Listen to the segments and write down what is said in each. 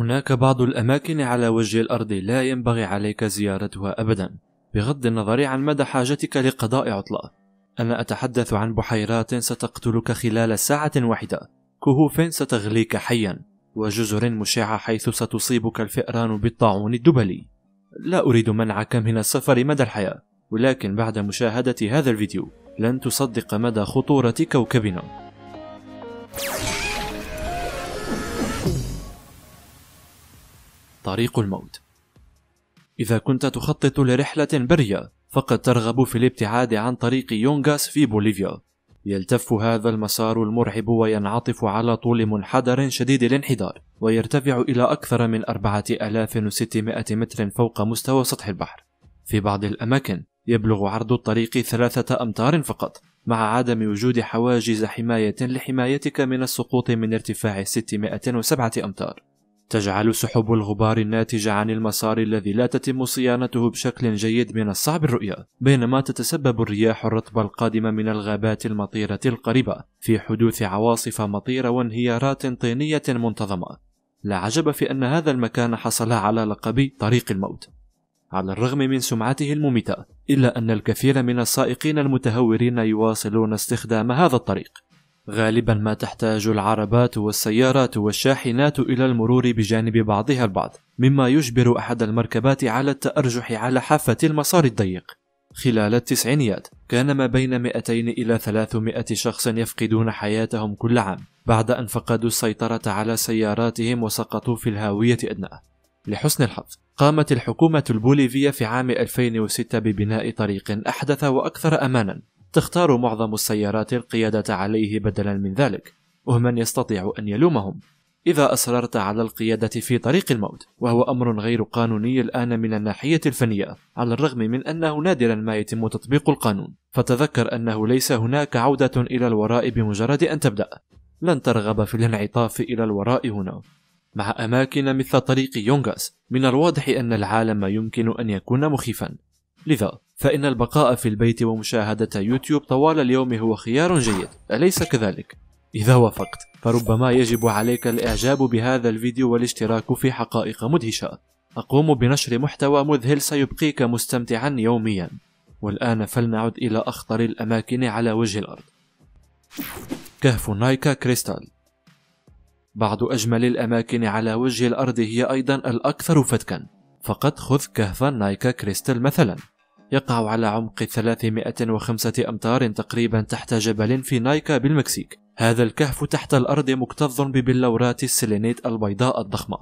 هناك بعض الأماكن على وجه الأرض لا ينبغي عليك زيارتها أبدا بغض النظر عن مدى حاجتك لقضاء عطلة أنا أتحدث عن بحيرات ستقتلك خلال ساعة واحدة كهوف ستغليك حيا وجزر مشعة حيث ستصيبك الفئران بالطاعون الدبلي لا أريد منعك من السفر مدى الحياة ولكن بعد مشاهدة هذا الفيديو لن تصدق مدى خطورة كوكبنا طريق الموت إذا كنت تخطط لرحلة برية فقد ترغب في الابتعاد عن طريق يونغاس في بوليفيا يلتف هذا المسار المرعب وينعطف على طول منحدر شديد الانحدار ويرتفع إلى أكثر من 4600 متر فوق مستوى سطح البحر في بعض الأماكن يبلغ عرض الطريق ثلاثة أمتار فقط مع عدم وجود حواجز حماية لحمايتك من السقوط من ارتفاع 607 أمتار تجعل سحب الغبار الناتجة عن المسار الذي لا تتم صيانته بشكل جيد من الصعب الرؤية، بينما تتسبب الرياح الرطبة القادمة من الغابات المطيرة القريبة في حدوث عواصف مطيرة وانهيارات طينية منتظمة. لا عجب في أن هذا المكان حصل على لقب طريق الموت. على الرغم من سمعته المميتة، إلا أن الكثير من السائقين المتهورين يواصلون استخدام هذا الطريق، غالبا ما تحتاج العربات والسيارات والشاحنات الى المرور بجانب بعضها البعض مما يجبر احد المركبات على التارجح على حافه المسار الضيق خلال التسعينيات كان ما بين 200 إلى 300 شخص يفقدون حياتهم كل عام بعد أن فقدوا السيطرة على سياراتهم وسقطوا في الهاوية ادناه لحسن الحظ قامت الحكومة البوليفية في عام 2006 ببناء طريق أحدث وأكثر أمانا تختار معظم السيارات القيادة عليه بدلا من ذلك ومن يستطيع أن يلومهم إذا أصررت على القيادة في طريق الموت وهو أمر غير قانوني الآن من الناحية الفنية على الرغم من أنه نادرا ما يتم تطبيق القانون فتذكر أنه ليس هناك عودة إلى الوراء بمجرد أن تبدأ لن ترغب في الانعطاف إلى الوراء هنا مع أماكن مثل طريق يونغاس من الواضح أن العالم يمكن أن يكون مخيفا لذا فإن البقاء في البيت ومشاهدة يوتيوب طوال اليوم هو خيار جيد أليس كذلك؟ إذا وافقت فربما يجب عليك الإعجاب بهذا الفيديو والاشتراك في حقائق مدهشة أقوم بنشر محتوى مذهل سيبقيك مستمتعا يوميا والآن فلنعد إلى أخطر الأماكن على وجه الأرض كهف نايكا كريستال بعض أجمل الأماكن على وجه الأرض هي أيضا الأكثر فتكا فقد خذ كهف نايكا كريستال مثلا يقع على عمق 305 أمتار تقريبا تحت جبل في نايكا بالمكسيك هذا الكهف تحت الأرض مكتظ ببلورات السيلينيت البيضاء الضخمة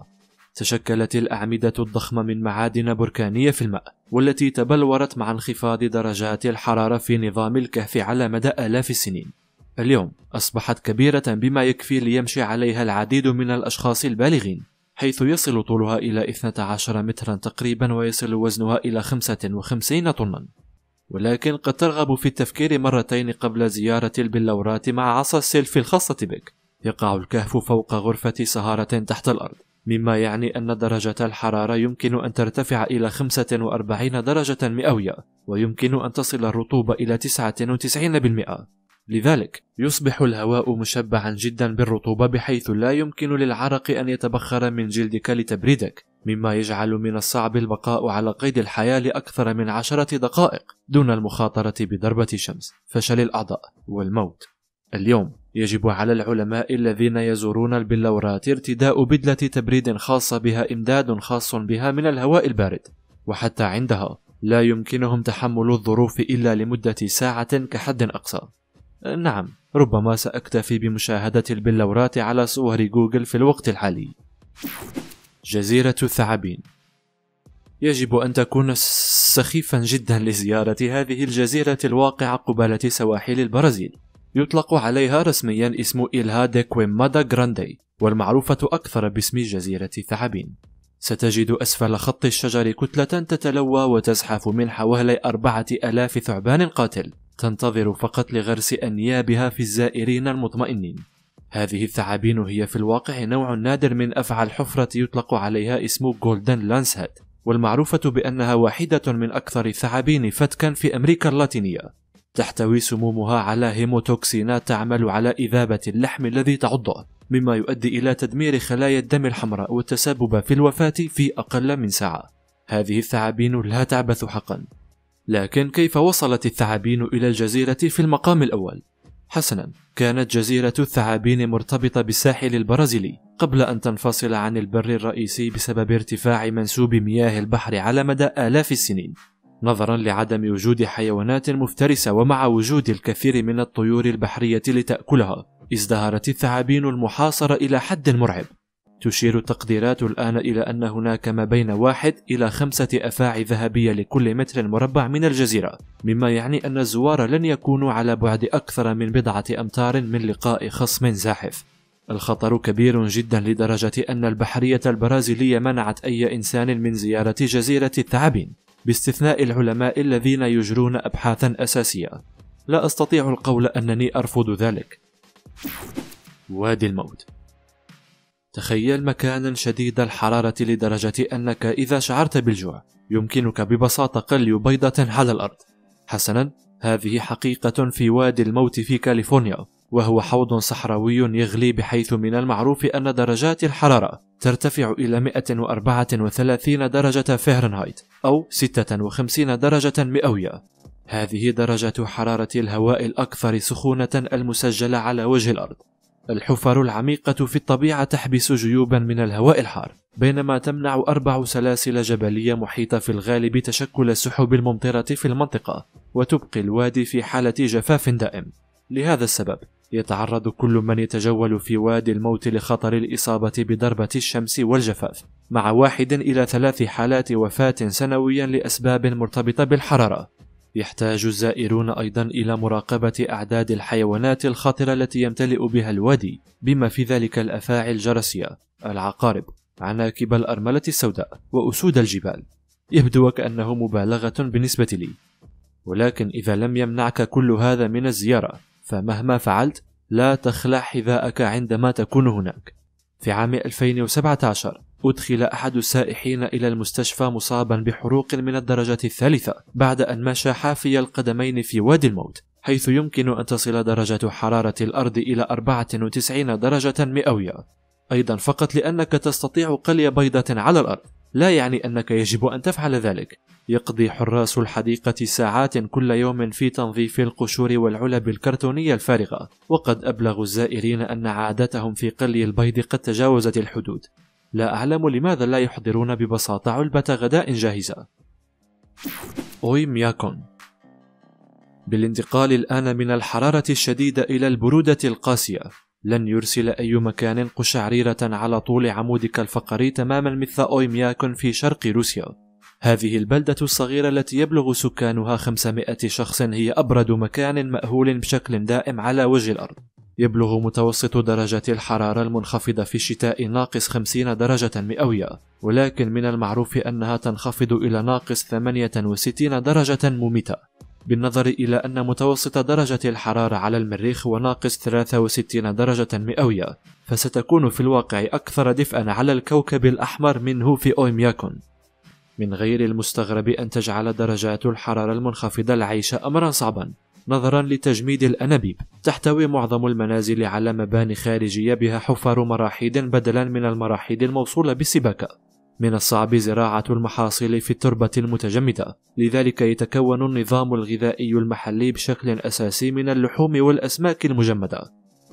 تشكلت الأعمدة الضخمة من معادن بركانية في الماء والتي تبلورت مع انخفاض درجات الحرارة في نظام الكهف على مدى آلاف السنين اليوم أصبحت كبيرة بما يكفي ليمشي عليها العديد من الأشخاص البالغين حيث يصل طولها إلى 12 مترا تقريبا ويصل وزنها إلى 55 طنا ولكن قد ترغب في التفكير مرتين قبل زيارة البلورات مع عصا السيلفي الخاصة بك يقع الكهف فوق غرفة سهارة تحت الأرض مما يعني أن درجة الحرارة يمكن أن ترتفع إلى 45 درجة مئوية ويمكن أن تصل الرطوبة إلى 99% لذلك يصبح الهواء مشبعا جدا بالرطوبة بحيث لا يمكن للعرق أن يتبخر من جلدك لتبريدك مما يجعل من الصعب البقاء على قيد الحياة لأكثر من عشرة دقائق دون المخاطرة بضربة شمس فشل الأعضاء والموت اليوم يجب على العلماء الذين يزورون البلورات ارتداء بدلة تبريد خاصة بها إمداد خاص بها من الهواء البارد وحتى عندها لا يمكنهم تحمل الظروف إلا لمدة ساعة كحد أقصى نعم ربما سأكتفي بمشاهدة البلورات على صور جوجل في الوقت الحالي جزيرة الثعابين يجب أن تكون سخيفا جدا لزيارة هذه الجزيرة الواقعة قبالة سواحل البرازيل يطلق عليها رسميا اسم إلها دي كويمادا جراندي والمعروفة أكثر باسم جزيرة الثعابين ستجد أسفل خط الشجر كتلة تتلوى وتزحف من حوالي أربعة ألاف ثعبان قاتل تنتظر فقط لغرس أنيابها في الزائرين المطمئنين هذه الثعابين هي في الواقع نوع نادر من أفعى الحفرة يطلق عليها اسم جولدن لانسهات، والمعروفة بأنها واحدة من أكثر الثعابين فتكا في أمريكا اللاتينية تحتوي سمومها على هيموتوكسينات تعمل على إذابة اللحم الذي تعضه مما يؤدي إلى تدمير خلايا الدم الحمراء والتسبب في الوفاة في أقل من ساعة هذه الثعابين لا تعبث حقا لكن كيف وصلت الثعابين إلى الجزيرة في المقام الأول؟ حسنا كانت جزيرة الثعابين مرتبطة بالساحل البرازيلي قبل أن تنفصل عن البر الرئيسي بسبب ارتفاع منسوب مياه البحر على مدى آلاف السنين نظرا لعدم وجود حيوانات مفترسة ومع وجود الكثير من الطيور البحرية لتأكلها ازدهرت الثعابين المحاصرة إلى حد مرعب تشير التقديرات الآن إلى أن هناك ما بين واحد إلى خمسة أفاعي ذهبية لكل متر مربع من الجزيرة، مما يعني أن الزوار لن يكونوا على بعد أكثر من بضعة أمتار من لقاء خصم زاحف. الخطر كبير جدا لدرجة أن البحرية البرازيلية منعت أي إنسان من زيارة جزيرة الثعابين، باستثناء العلماء الذين يجرون أبحاثا أساسية. لا أستطيع القول أنني أرفض ذلك. وادي الموت تخيل مكانا شديد الحرارة لدرجة أنك إذا شعرت بالجوع يمكنك ببساطة قلي بيضة على الأرض حسنا هذه حقيقة في وادي الموت في كاليفورنيا وهو حوض صحراوي يغلي بحيث من المعروف أن درجات الحرارة ترتفع إلى 134 درجة فهرنهايت أو 56 درجة مئوية هذه درجة حرارة الهواء الأكثر سخونة المسجلة على وجه الأرض الحفر العميقة في الطبيعة تحبس جيوبا من الهواء الحار بينما تمنع أربع سلاسل جبلية محيطة في الغالب تشكل السحب الممطرة في المنطقة وتبقي الوادي في حالة جفاف دائم لهذا السبب يتعرض كل من يتجول في وادي الموت لخطر الإصابة بضربة الشمس والجفاف مع واحد إلى ثلاث حالات وفاة سنويا لأسباب مرتبطة بالحرارة يحتاج الزائرون أيضا إلى مراقبة أعداد الحيوانات الخطرة التي يمتلئ بها الوادي بما في ذلك الأفاعي الجرسية العقارب عناكب الأرملة السوداء وأسود الجبال يبدو وكأنه مبالغة بالنسبة لي ولكن إذا لم يمنعك كل هذا من الزيارة فمهما فعلت لا تخلع حذاءك عندما تكون هناك في عام 2017 أدخل أحد السائحين إلى المستشفى مصابا بحروق من الدرجة الثالثة بعد أن مشى حافي القدمين في وادي الموت حيث يمكن أن تصل درجة حرارة الأرض إلى 94 درجة مئوية أيضا فقط لأنك تستطيع قلي بيضة على الأرض لا يعني أنك يجب أن تفعل ذلك يقضي حراس الحديقة ساعات كل يوم في تنظيف القشور والعلب الكرتونية الفارغة وقد أبلغوا الزائرين أن عادتهم في قلي البيض قد تجاوزت الحدود لا أعلم لماذا لا يحضرون ببساطة علبة غداء جاهزة. أوي مياكون بالانتقال الآن من الحرارة الشديدة إلى البرودة القاسية، لن يرسل أي مكان قشعريرة على طول عمودك الفقري تماما مثل أويمياكون في شرق روسيا. هذه البلدة الصغيرة التي يبلغ سكانها 500 شخص هي أبرد مكان مأهول بشكل دائم على وجه الأرض. يبلغ متوسط درجات الحرارة المنخفضة في الشتاء ناقص 50 درجة مئوية ولكن من المعروف أنها تنخفض إلى ناقص 68 درجة مميتة بالنظر إلى أن متوسط درجة الحرارة على المريخ هو ناقص 63 درجة مئوية فستكون في الواقع أكثر دفئا على الكوكب الأحمر منه في أويمياكون من غير المستغرب أن تجعل درجات الحرارة المنخفضة العيش أمرا صعبا نظرا لتجميد الأنابيب تحتوي معظم المنازل على مباني خارجية بها حفر مراحيض بدلا من المراحيض الموصولة بسباكة من الصعب زراعة المحاصيل في التربة المتجمدة لذلك يتكون النظام الغذائي المحلي بشكل أساسي من اللحوم والأسماك المجمدة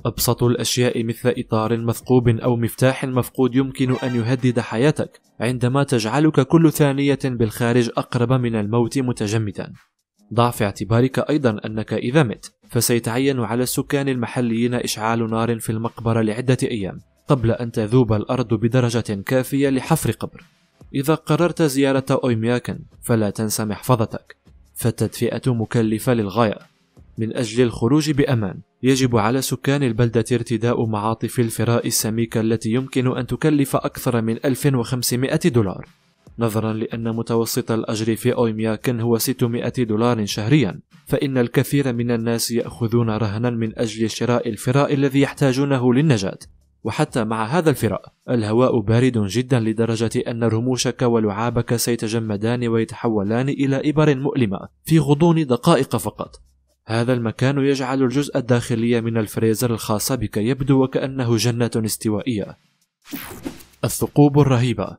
أبسط الأشياء مثل إطار مثقوب أو مفتاح مفقود يمكن أن يهدد حياتك عندما تجعلك كل ثانية بالخارج أقرب من الموت متجمدا ضع في اعتبارك أيضا أنك إذا مت فسيتعين على السكان المحليين إشعال نار في المقبرة لعدة أيام قبل أن تذوب الأرض بدرجة كافية لحفر قبر إذا قررت زيارة أويمياكن فلا تنسى محفظتك فالتدفئة مكلفة للغاية من أجل الخروج بأمان يجب على سكان البلدة ارتداء معاطف الفراء السميكة التي يمكن أن تكلف أكثر من 1500 دولار نظرا لأن متوسط الأجر في أويميا كان هو 600 دولار شهريا فإن الكثير من الناس يأخذون رهنا من أجل شراء الفراء الذي يحتاجونه للنجاة وحتى مع هذا الفراء الهواء بارد جدا لدرجة أن رموشك ولعابك سيتجمدان ويتحولان إلى إبر مؤلمة في غضون دقائق فقط هذا المكان يجعل الجزء الداخلي من الفريزر الخاص بك يبدو وكأنه جنة استوائية الثقوب الرهيبة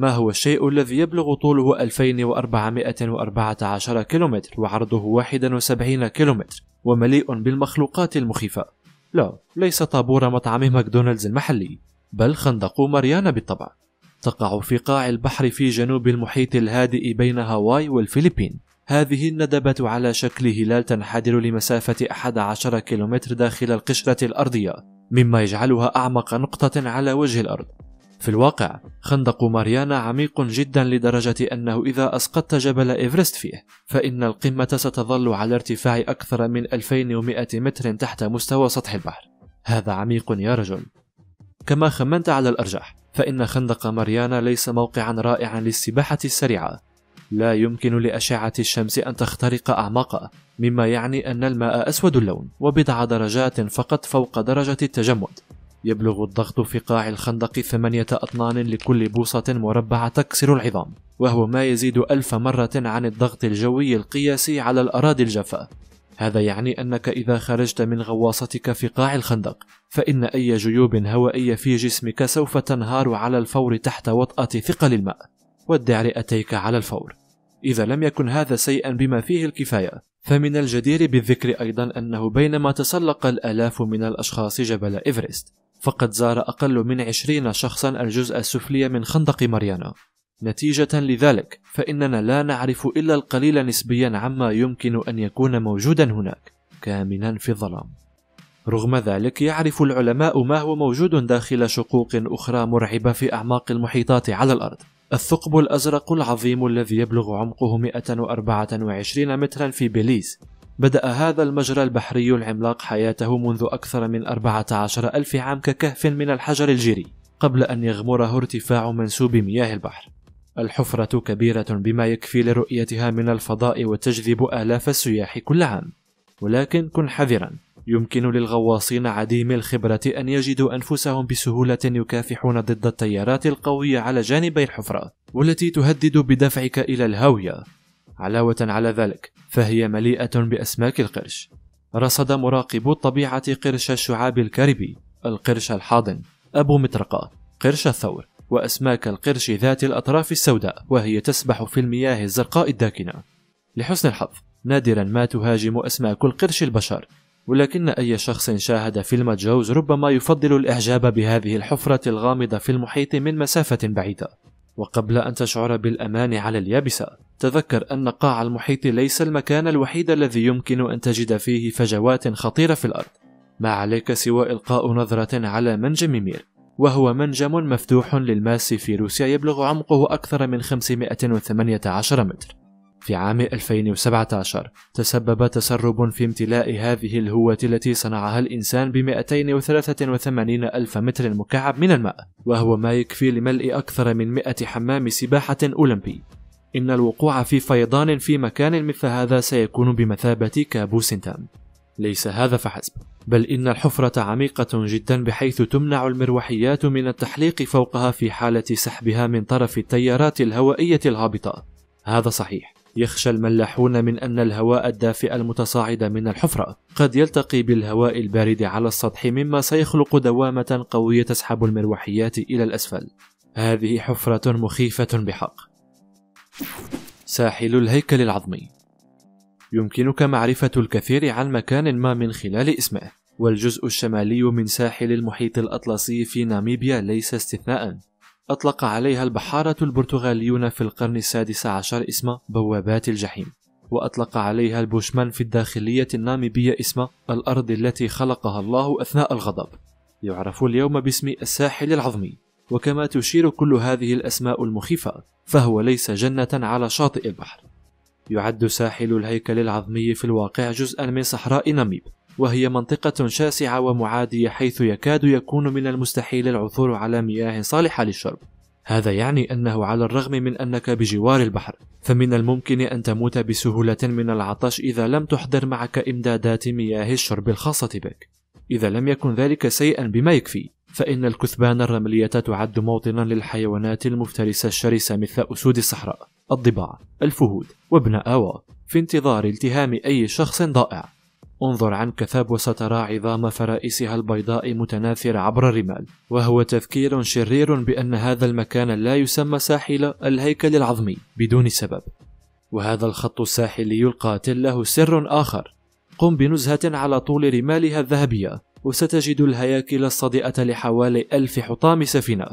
ما هو الشيء الذي يبلغ طوله 2414 كيلومتر وعرضه 71 كيلومتر ومليء بالمخلوقات المخيفة؟ لا، ليس طابور مطعم ماكدونالدز المحلي، بل خندق ماريانا بالطبع. تقع في قاع البحر في جنوب المحيط الهادئ بين هاواي والفلبين. هذه الندبة على شكل هلال تنحدر لمسافة 11 كيلومتر داخل القشرة الأرضية، مما يجعلها أعمق نقطة على وجه الأرض. في الواقع خندق ماريانا عميق جدا لدرجة أنه إذا أسقطت جبل إيفرست فيه فإن القمة ستظل على ارتفاع أكثر من 2100 متر تحت مستوى سطح البحر هذا عميق يا رجل كما خمنت على الأرجح فإن خندق ماريانا ليس موقعا رائعا للسباحة السريعة لا يمكن لأشعة الشمس أن تخترق أعماقه مما يعني أن الماء أسود اللون وبضع درجات فقط فوق درجة التجمد يبلغ الضغط في قاع الخندق ثمانية أطنان لكل بوصة مربعة تكسر العظام وهو ما يزيد ألف مرة عن الضغط الجوي القياسي على الأراضي الجافة هذا يعني أنك إذا خرجت من غواصتك في قاع الخندق فإن أي جيوب هوائية في جسمك سوف تنهار على الفور تحت وطأة ثقل الماء والدع رئتيك على الفور إذا لم يكن هذا سيئا بما فيه الكفاية فمن الجدير بالذكر أيضا أنه بينما تسلق الآلاف من الأشخاص جبل إيفرست فقد زار أقل من عشرين شخصا الجزء السفلي من خندق ماريانا نتيجة لذلك فإننا لا نعرف إلا القليل نسبيا عما يمكن أن يكون موجودا هناك كامنا في الظلام رغم ذلك يعرف العلماء ما هو موجود داخل شقوق أخرى مرعبة في أعماق المحيطات على الأرض الثقب الأزرق العظيم الذي يبلغ عمقه 124 مترا في بليز بدأ هذا المجرى البحري العملاق حياته منذ أكثر من 14 ألف عام ككهف من الحجر الجيري قبل أن يغمره ارتفاع منسوب مياه البحر الحفرة كبيرة بما يكفي لرؤيتها من الفضاء وتجذب آلاف السياح كل عام ولكن كن حذرا يمكن للغواصين عديم الخبرة أن يجدوا أنفسهم بسهولة يكافحون ضد التيارات القوية على جانبي الحفرة والتي تهدد بدفعك إلى الهاوية علاوة على ذلك فهي مليئة بأسماك القرش رصد مراقبو الطبيعة قرش الشعاب الكاريبي القرش الحاضن أبو مطرقة قرش الثور وأسماك القرش ذات الأطراف السوداء وهي تسبح في المياه الزرقاء الداكنة لحسن الحظ نادرا ما تهاجم أسماك القرش البشر ولكن أي شخص شاهد فيلم جوز ربما يفضل الإعجاب بهذه الحفرة الغامضة في المحيط من مسافة بعيدة وقبل أن تشعر بالأمان على اليابسة تذكر أن قاع المحيط ليس المكان الوحيد الذي يمكن أن تجد فيه فجوات خطيرة في الأرض ما عليك سوى إلقاء نظرة على منجم مير وهو منجم مفتوح للماس في روسيا يبلغ عمقه أكثر من 518 متر في عام 2017 تسبب تسرب في امتلاء هذه الهوة التي صنعها الإنسان ب 283 ألف متر مكعب من الماء وهو ما يكفي لملء أكثر من 100 حمام سباحة أولمبي إن الوقوع في فيضان في مكان مثل هذا سيكون بمثابة كابوس تام ليس هذا فحسب بل إن الحفرة عميقة جدا بحيث تمنع المروحيات من التحليق فوقها في حالة سحبها من طرف التيارات الهوائية الهابطة هذا صحيح يخشى الملاحون من أن الهواء الدافئ المتصاعد من الحفرة قد يلتقي بالهواء البارد على السطح مما سيخلق دوامة قوية تسحب المروحيات إلى الأسفل هذه حفرة مخيفة بحق ساحل الهيكل العظمي يمكنك معرفة الكثير عن مكان ما من خلال اسمه والجزء الشمالي من ساحل المحيط الأطلسي في ناميبيا ليس استثناءً أطلق عليها البحارة البرتغاليون في القرن السادس عشر اسم بوابات الجحيم وأطلق عليها البوشمان في الداخلية الناميبية اسم الأرض التي خلقها الله أثناء الغضب يعرف اليوم باسم الساحل العظمي وكما تشير كل هذه الأسماء المخيفة فهو ليس جنة على شاطئ البحر يعد ساحل الهيكل العظمي في الواقع جزءا من صحراء ناميب وهي منطقة شاسعة ومعادية حيث يكاد يكون من المستحيل العثور على مياه صالحة للشرب. هذا يعني أنه على الرغم من أنك بجوار البحر، فمن الممكن أن تموت بسهولة من العطش إذا لم تحضر معك إمدادات مياه الشرب الخاصة بك. إذا لم يكن ذلك سيئا بما يكفي، فإن الكثبان الرملية تعد موطنا للحيوانات المفترسة الشرسة مثل أسود الصحراء، الضباع، الفهود، وابن آوى، في انتظار التهام أي شخص ضائع. انظر عنك ثابوة وسترى عظام فرائسها البيضاء متناثرة عبر الرمال وهو تذكير شرير بأن هذا المكان لا يسمى ساحل الهيكل العظمي بدون سبب وهذا الخط الساحلي القاتل له سر آخر قم بنزهة على طول رمالها الذهبية وستجد الهياكل الصدئة لحوالي ألف حطام سفينة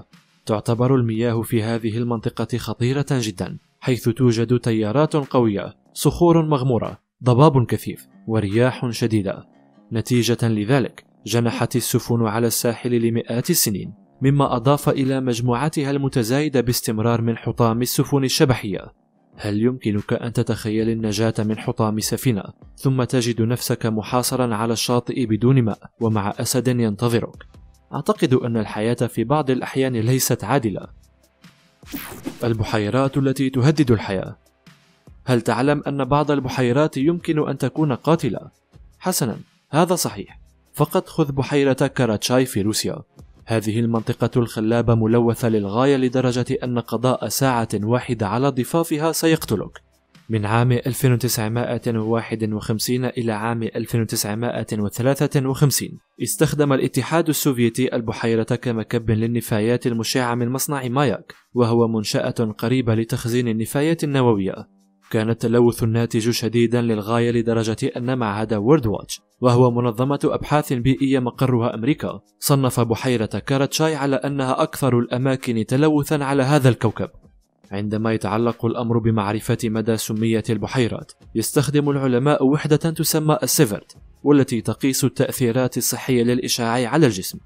تعتبر المياه في هذه المنطقة خطيرة جدا حيث توجد تيارات قوية صخور مغمورة ضباب كثيف ورياح شديدة نتيجة لذلك جنحت السفن على الساحل لمئات السنين مما أضاف إلى مجموعتها المتزايدة باستمرار من حطام السفن الشبحية هل يمكنك أن تتخيل النجاة من حطام سفينة ثم تجد نفسك محاصرا على الشاطئ بدون ماء ومع أسد ينتظرك؟ أعتقد أن الحياة في بعض الأحيان ليست عادلة البحيرات التي تهدد الحياة هل تعلم أن بعض البحيرات يمكن أن تكون قاتلة؟ حسنا هذا صحيح فقط خذ بحيرة كاراتشاي في روسيا هذه المنطقة الخلابة ملوثة للغاية لدرجة أن قضاء ساعة واحدة على ضفافها سيقتلك من عام 1951 إلى عام 1953 استخدم الاتحاد السوفيتي البحيرة كمكب للنفايات المشعة من مصنع ماياك وهو منشأة قريبة لتخزين النفايات النووية كان التلوث الناتج شديدا للغاية لدرجة أن معهد وورد واتش وهو منظمة أبحاث بيئية مقرها أمريكا صنف بحيرة كاراتشاي على أنها أكثر الأماكن تلوثا على هذا الكوكب عندما يتعلق الأمر بمعرفة مدى سمية البحيرات يستخدم العلماء وحدة تسمى السيفرت والتي تقيس التأثيرات الصحية للإشعاع على الجسم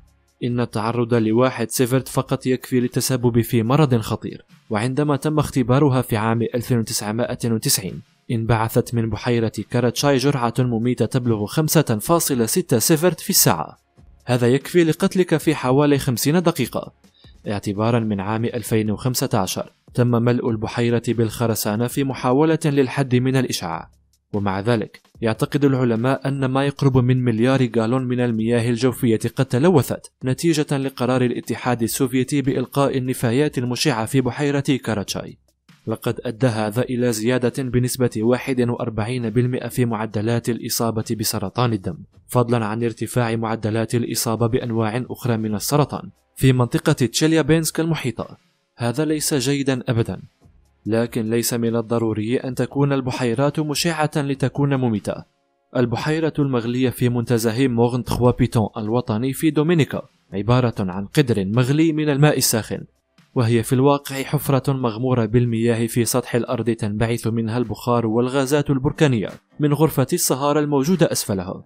إن التعرض لواحد سيفرت فقط يكفي للتسبب في مرض خطير وعندما تم اختبارها في عام 1990 انبعثت من بحيرة كاراتشاي جرعة مميتة تبلغ 5.6 سيفرت في الساعة هذا يكفي لقتلك في حوالي 50 دقيقة اعتبارا من عام 2015 تم ملء البحيرة بالخرسانة في محاولة للحد من الإشعاع ومع ذلك يعتقد العلماء أن ما يقرب من مليار جالون من المياه الجوفية قد تلوثت نتيجة لقرار الاتحاد السوفيتي بإلقاء النفايات المشعة في بحيرة كاراتشاي لقد أدى هذا إلى زيادة بنسبة 41% في معدلات الإصابة بسرطان الدم فضلا عن ارتفاع معدلات الإصابة بأنواع أخرى من السرطان في منطقة تشيليابينسك المحيطة هذا ليس جيدا أبدا لكن ليس من الضروري أن تكون البحيرات مشعة لتكون مميتة البحيرة المغلية في منتزه مغن تخوا بيتون الوطني في دومينيكا عبارة عن قدر مغلي من الماء الساخن وهي في الواقع حفرة مغمورة بالمياه في سطح الأرض تنبعث منها البخار والغازات البركانية من غرفة الصهارة الموجودة أسفلها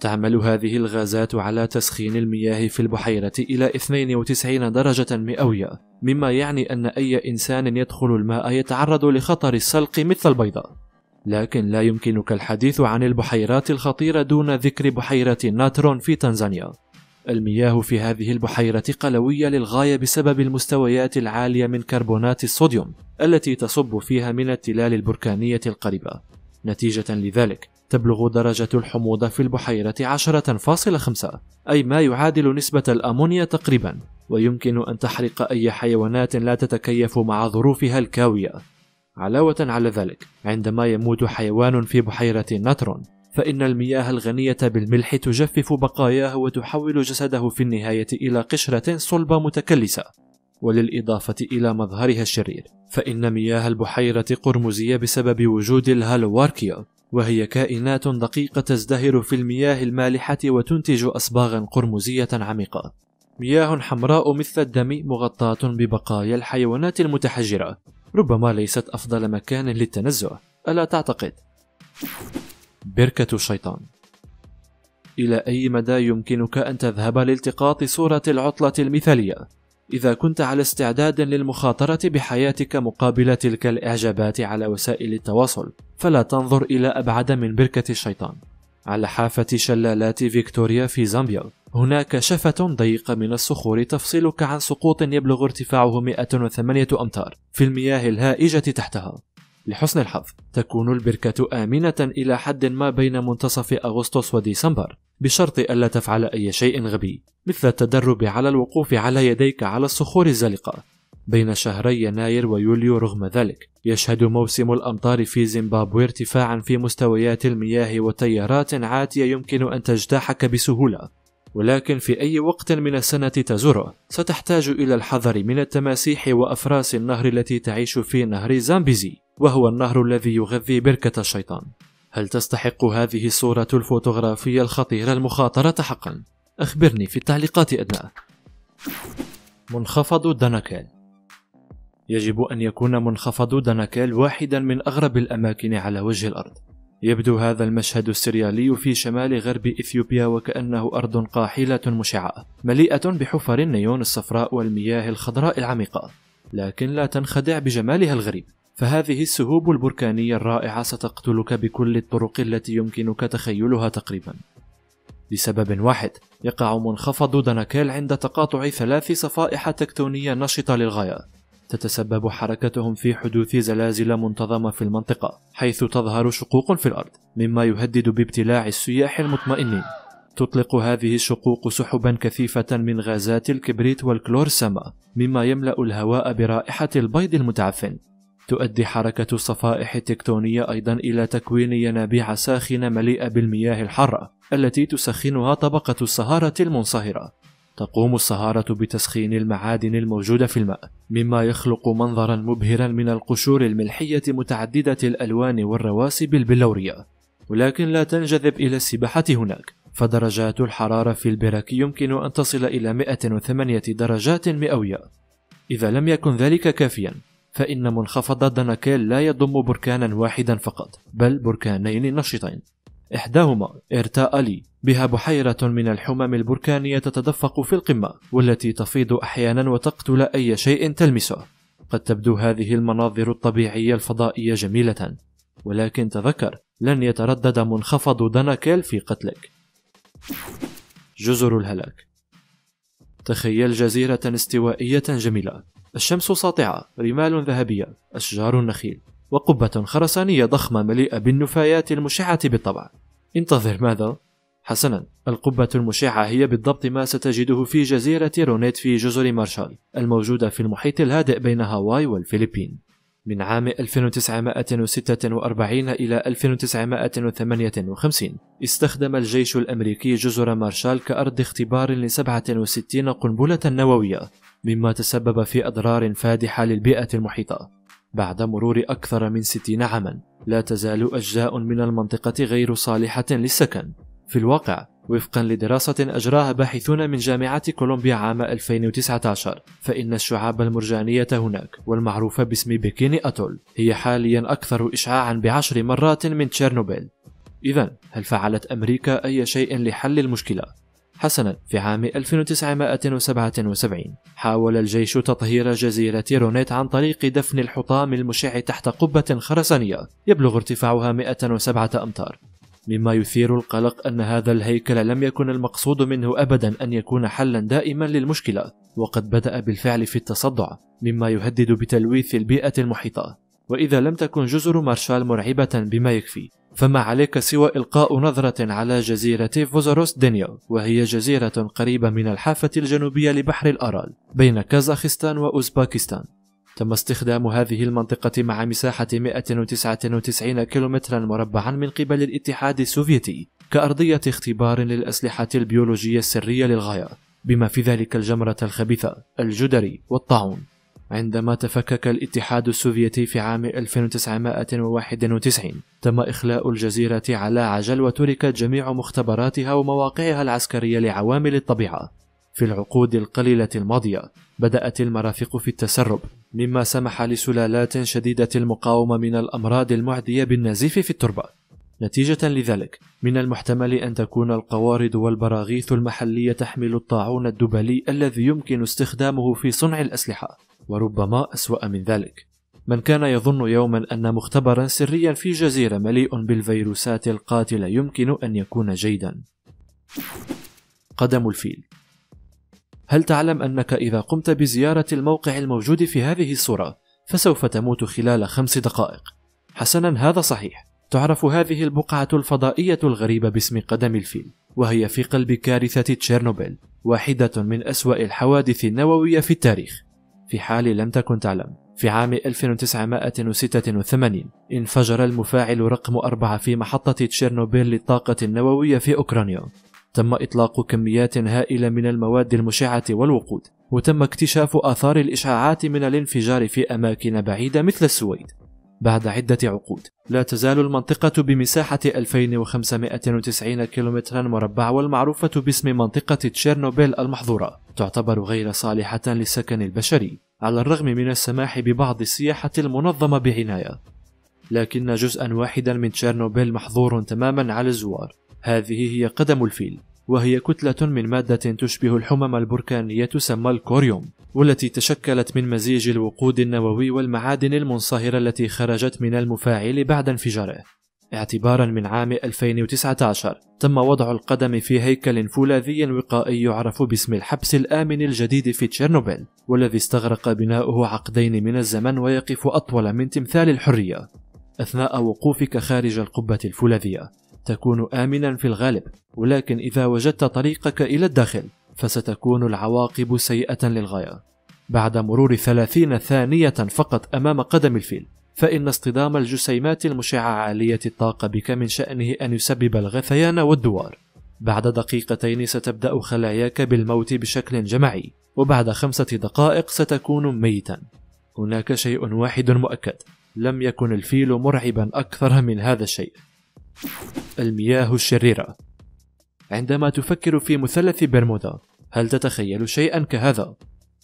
تعمل هذه الغازات على تسخين المياه في البحيرة إلى 92 درجة مئوية، مما يعني أن أي إنسان يدخل الماء يتعرض لخطر السلق مثل البيضة. لكن لا يمكنك الحديث عن البحيرات الخطيرة دون ذكر بحيرة ناترون في تنزانيا. المياه في هذه البحيرة قلوية للغاية بسبب المستويات العالية من كربونات الصوديوم التي تصب فيها من التلال البركانية القريبة، نتيجة لذلك تبلغ درجة الحموضة في البحيرة 10.5 أي ما يعادل نسبة الأمونيا تقريبا ويمكن أن تحرق أي حيوانات لا تتكيف مع ظروفها الكاوية علاوة على ذلك عندما يموت حيوان في بحيرة ناترون فإن المياه الغنية بالملح تجفف بقاياه وتحول جسده في النهاية إلى قشرة صلبة متكلسة وللإضافة إلى مظهرها الشرير فإن مياه البحيرة قرمزية بسبب وجود الهالواركيا وهي كائنات دقيقة تزدهر في المياه المالحة وتنتج أصباغا قرمزية عميقة مياه حمراء مثل الدم مغطاة ببقايا الحيوانات المتحجرة ربما ليست أفضل مكان للتنزه ألا تعتقد؟ بركة الشيطان إلى أي مدى يمكنك أن تذهب لالتقاط صورة العطلة المثالية؟ إذا كنت على استعداد للمخاطرة بحياتك مقابل تلك الإعجابات على وسائل التواصل، فلا تنظر إلى أبعد من بركة الشيطان. على حافة شلالات فيكتوريا في زامبيا، هناك شفة ضيقة من الصخور تفصلك عن سقوط يبلغ ارتفاعه 108 أمتار في المياه الهائجة تحتها. لحسن الحظ تكون البركة آمنة إلى حد ما بين منتصف أغسطس وديسمبر بشرط ألا تفعل أي شيء غبي مثل التدرب على الوقوف على يديك على الصخور الزلقة بين شهري يناير ويوليو رغم ذلك يشهد موسم الأمطار في زيمبابوي ارتفاعا في مستويات المياه وتيارات عاتية يمكن أن تجتاحك بسهولة ولكن في أي وقت من السنة تزوره ستحتاج إلى الحذر من التماسيح وأفراس النهر التي تعيش في نهر زامبيزي وهو النهر الذي يغذي بركة الشيطان هل تستحق هذه الصورة الفوتوغرافية الخطيرة المخاطرة حقا؟ أخبرني في التعليقات أدنى منخفض دانكال يجب أن يكون منخفض دانكال واحدا من أغرب الأماكن على وجه الأرض يبدو هذا المشهد السريالي في شمال غرب إثيوبيا وكأنه أرض قاحلة مشعة مليئة بحفر النيون الصفراء والمياه الخضراء العميقة لكن لا تنخدع بجمالها الغريب فهذه السهوب البركانية الرائعة ستقتلك بكل الطرق التي يمكنك تخيلها تقريبا لسبب واحد يقع منخفض دنكيل عند تقاطع ثلاث صفائح تكتونية نشطة للغاية تتسبب حركتهم في حدوث زلازل منتظمة في المنطقة حيث تظهر شقوق في الأرض مما يهدد بابتلاع السياح المطمئنين تطلق هذه الشقوق سحبا كثيفة من غازات الكبريت والكلور السماء مما يملأ الهواء برائحة البيض المتعفن تؤدي حركة الصفائح التكتونية أيضا إلى تكوين ينابيع ساخنة مليئة بالمياه الحارة التي تسخنها طبقة الصهارة المنصهرة تقوم الصهارة بتسخين المعادن الموجودة في الماء، مما يخلق منظرا مبهرا من القشور الملحية متعددة الألوان والرواسب البلورية، ولكن لا تنجذب إلى السباحة هناك، فدرجات الحرارة في البرك يمكن أن تصل إلى 108 درجات مئوية. إذا لم يكن ذلك كافيا، فإن منخفض دنكيل لا يضم بركانا واحدا فقط، بل بركانين نشطين. إحداهما إرتاء لي بها بحيرة من الحمم البركانية تتدفق في القمة والتي تفيض أحيانا وتقتل أي شيء تلمسه قد تبدو هذه المناظر الطبيعية الفضائية جميلة ولكن تذكر لن يتردد منخفض دناكيل في قتلك جزر الهلاك تخيل جزيرة استوائية جميلة الشمس ساطعة رمال ذهبية أشجار النخيل وقبة خرسانية ضخمة مليئة بالنفايات المشعة بالطبع. انتظر ماذا؟ حسنا، القبة المشعة هي بالضبط ما ستجده في جزيرة رونيت في جزر مارشال، الموجودة في المحيط الهادئ بين هاواي والفلبين. من عام 1946 إلى 1958 استخدم الجيش الأمريكي جزر مارشال كأرض اختبار ل 67 قنبلة نووية مما تسبب في أضرار فادحة للبيئة المحيطة بعد مرور أكثر من ستين عاما لا تزال أجزاء من المنطقة غير صالحة للسكن في الواقع وفقا لدراسة أجراها باحثون من جامعة كولومبيا عام 2019 فإن الشعاب المرجانية هناك والمعروفة باسم بيكيني أتول هي حاليا أكثر إشعاعا بعشر مرات من تشيرنوبيل إذا هل فعلت أمريكا أي شيء لحل المشكلة؟ حسنا في عام 1977 حاول الجيش تطهير جزيرة رونيت عن طريق دفن الحطام المشع تحت قبة خرسانية يبلغ ارتفاعها 107 أمتار مما يثير القلق أن هذا الهيكل لم يكن المقصود منه أبدا أن يكون حلا دائما للمشكلة وقد بدأ بالفعل في التصدع مما يهدد بتلويث البيئة المحيطة وإذا لم تكن جزر مارشال مرعبة بما يكفي فما عليك سوى إلقاء نظرة على جزيرة فوزاروس دينيو وهي جزيرة قريبة من الحافة الجنوبية لبحر الأرال بين كازاخستان وأوزباكستان تم استخدام هذه المنطقة مع مساحة 199 كيلومترا مربعا من قبل الاتحاد السوفيتي كأرضية اختبار للأسلحة البيولوجية السرية للغاية بما في ذلك الجمرة الخبيثة الجدري والطاعون عندما تفكك الاتحاد السوفيتي في عام 1991 تم إخلاء الجزيرة على عجل وتركت جميع مختبراتها ومواقعها العسكرية لعوامل الطبيعة في العقود القليلة الماضية بدأت المرافق في التسرب مما سمح لسلالات شديدة المقاومة من الأمراض المعدية بالنزيف في التربة نتيجة لذلك من المحتمل أن تكون القوارض والبراغيث المحلية تحمل الطاعون الدبلي الذي يمكن استخدامه في صنع الأسلحة وربما أسوأ من ذلك من كان يظن يوما أن مختبرا سريا في جزيرة مليء بالفيروسات القاتلة يمكن أن يكون جيدا قدم الفيل هل تعلم أنك إذا قمت بزيارة الموقع الموجود في هذه الصورة فسوف تموت خلال خمس دقائق حسنا هذا صحيح تعرف هذه البقعة الفضائية الغريبة باسم قدم الفيل وهي في قلب كارثة تشيرنوبيل واحدة من أسوأ الحوادث النووية في التاريخ في حال لم تكن تعلم في عام 1986 انفجر المفاعل رقم أربعة في محطة تشيرنوبيل للطاقة النووية في أوكرانيا تم إطلاق كميات هائلة من المواد المشعة والوقود وتم اكتشاف آثار الإشعاعات من الانفجار في أماكن بعيدة مثل السويد بعد عدة عقود لا تزال المنطقة بمساحة 2590 كيلومترا مربع والمعروفة باسم منطقة تشيرنوبيل المحظورة تعتبر غير صالحة للسكن البشري على الرغم من السماح ببعض السياحة المنظمة بعناية لكن جزءا واحدا من تشيرنوبيل محظور تماما على الزوار هذه هي قدم الفيل وهي كتلة من مادة تشبه الحمم البركانية تسمى الكوريوم والتي تشكلت من مزيج الوقود النووي والمعادن المنصهرة التي خرجت من المفاعل بعد انفجاره اعتبارا من عام 2019 تم وضع القدم في هيكل فولاذي وقائي يعرف باسم الحبس الآمن الجديد في تشيرنوبيل والذي استغرق بناؤه عقدين من الزمن ويقف أطول من تمثال الحرية أثناء وقوفك خارج القبة الفولاذية تكون آمنا في الغالب ولكن إذا وجدت طريقك إلى الداخل فستكون العواقب سيئة للغاية بعد مرور ثلاثين ثانية فقط أمام قدم الفيل فإن اصطدام الجسيمات المشعة عالية الطاقة بك من شأنه أن يسبب الغثيان والدوار بعد دقيقتين ستبدأ خلاياك بالموت بشكل جماعي وبعد خمسة دقائق ستكون ميتا هناك شيء واحد مؤكد لم يكن الفيل مرعبا أكثر من هذا الشيء المياه الشريرة عندما تفكر في مثلث برمودا هل تتخيل شيئا كهذا؟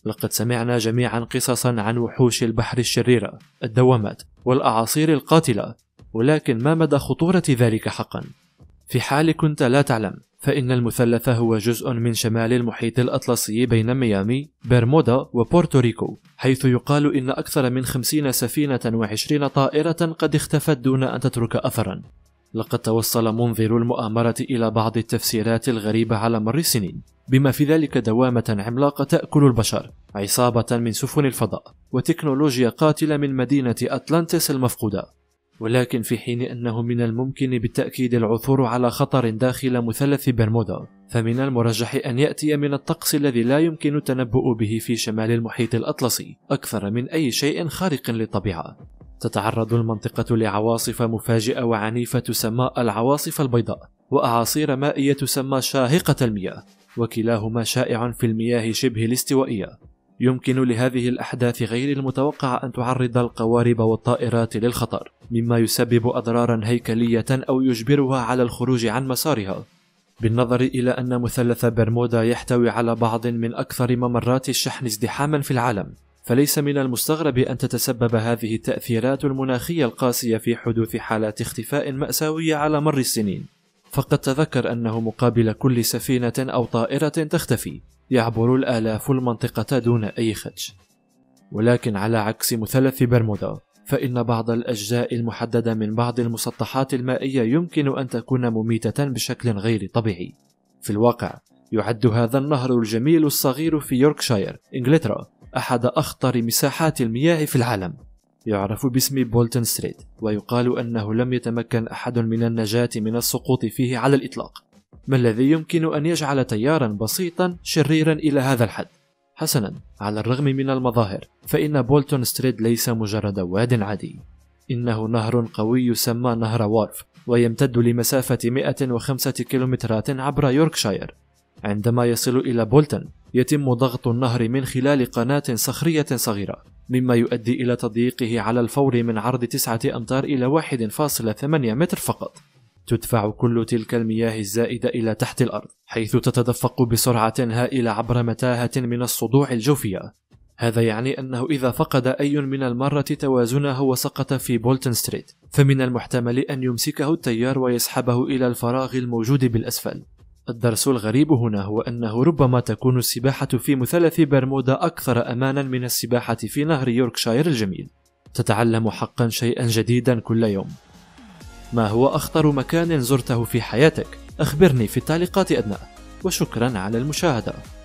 لقد سمعنا جميعا قصصا عن وحوش البحر الشريرة، الدوامات، والأعاصير القاتلة، ولكن ما مدى خطورة ذلك حقا؟ في حال كنت لا تعلم، فإن المثلث هو جزء من شمال المحيط الأطلسي بين ميامي، برمودا وبورتوريكو، حيث يقال إن أكثر من 50 سفينة و20 طائرة قد اختفت دون أن تترك أثرا، لقد توصل منظر المؤامرة إلى بعض التفسيرات الغريبة على مر السنين بما في ذلك دوامة عملاقة تأكل البشر عصابة من سفن الفضاء وتكنولوجيا قاتلة من مدينة أتلانتس المفقودة ولكن في حين أنه من الممكن بالتأكيد العثور على خطر داخل مثلث برمودا فمن المرجح أن يأتي من الطقس الذي لا يمكن التنبؤ به في شمال المحيط الأطلسي أكثر من أي شيء خارق للطبيعة تتعرض المنطقة لعواصف مفاجئة وعنيفة تسمى العواصف البيضاء وأعاصير مائية تسمى شاهقة المياه وكلاهما شائع في المياه شبه الاستوائية يمكن لهذه الأحداث غير المتوقعة أن تعرض القوارب والطائرات للخطر مما يسبب أضرارا هيكلية أو يجبرها على الخروج عن مسارها بالنظر إلى أن مثلث برمودا يحتوي على بعض من أكثر ممرات الشحن ازدحاما في العالم فليس من المستغرب أن تتسبب هذه التأثيرات المناخية القاسية في حدوث حالات اختفاء مأساوية على مر السنين فقد تذكر أنه مقابل كل سفينة أو طائرة تختفي يعبر الآلاف المنطقة دون أي خدش ولكن على عكس مثلث برمودا فإن بعض الأجزاء المحددة من بعض المسطحات المائية يمكن أن تكون مميتة بشكل غير طبيعي في الواقع يعد هذا النهر الجميل الصغير في يوركشاير إنجلترا أحد أخطر مساحات المياه في العالم يعرف باسم بولتن ستريت ويقال أنه لم يتمكن أحد من النجاة من السقوط فيه على الإطلاق ما الذي يمكن أن يجعل تيارا بسيطا شريرا إلى هذا الحد؟ حسنا على الرغم من المظاهر فإن بولتون ستريت ليس مجرد واد عادي إنه نهر قوي يسمى نهر وارف ويمتد لمسافة 105 كيلومترات عبر يوركشاير عندما يصل إلى بولتن يتم ضغط النهر من خلال قناة صخرية صغيرة مما يؤدي إلى تضييقه على الفور من عرض 9 أمتار إلى 1.8 متر فقط تدفع كل تلك المياه الزائدة إلى تحت الأرض حيث تتدفق بسرعة هائلة عبر متاهة من الصدوع الجوفية هذا يعني أنه إذا فقد أي من المرة توازنه وسقط في بولتن ستريت فمن المحتمل أن يمسكه التيار ويسحبه إلى الفراغ الموجود بالأسفل الدرس الغريب هنا هو أنه ربما تكون السباحة في مثلث برمودا أكثر أمانا من السباحة في نهر يوركشاير الجميل تتعلم حقا شيئا جديدا كل يوم ما هو أخطر مكان زرته في حياتك؟ أخبرني في التعليقات أدناه وشكرا على المشاهدة